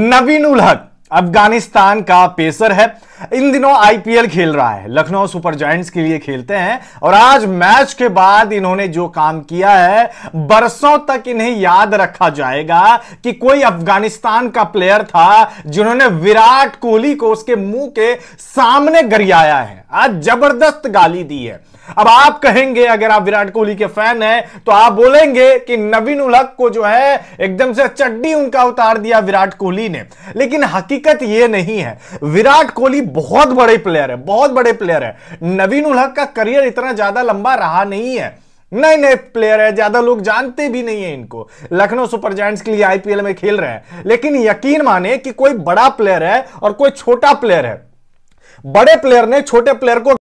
नवीन उलहक अफगानिस्तान का पेसर है इन दिनों आईपीएल खेल रहा है लखनऊ सुपर जॉइंट्स के लिए खेलते हैं और आज मैच के बाद इन्होंने जो काम किया है बरसों तक इन्हें याद रखा जाएगा कि कोई अफगानिस्तान का प्लेयर था जिन्होंने विराट कोहली को उसके मुंह के सामने गरियाया है आज जबरदस्त गाली दी है अब आप कहेंगे अगर आप विराट कोहली के फैन हैं तो आप बोलेंगे कि नवीन उलक को जो है एकदम से चड्डी उनका उतार दिया विराट कोहली ने लेकिन हकीकत यह नहीं है विराट कोहली बहुत बड़े प्लेयर है बहुत बड़े प्लेयर है नवीन उलहक का करियर इतना ज्यादा लंबा रहा नहीं है नए नए प्लेयर है ज्यादा लोग जानते भी नहीं है इनको लखनऊ सुपर जैंट्स के लिए आईपीएल में खेल रहे हैं लेकिन यकीन माने कि कोई बड़ा प्लेयर है और कोई छोटा प्लेयर है बड़े प्लेयर ने छोटे प्लेयर को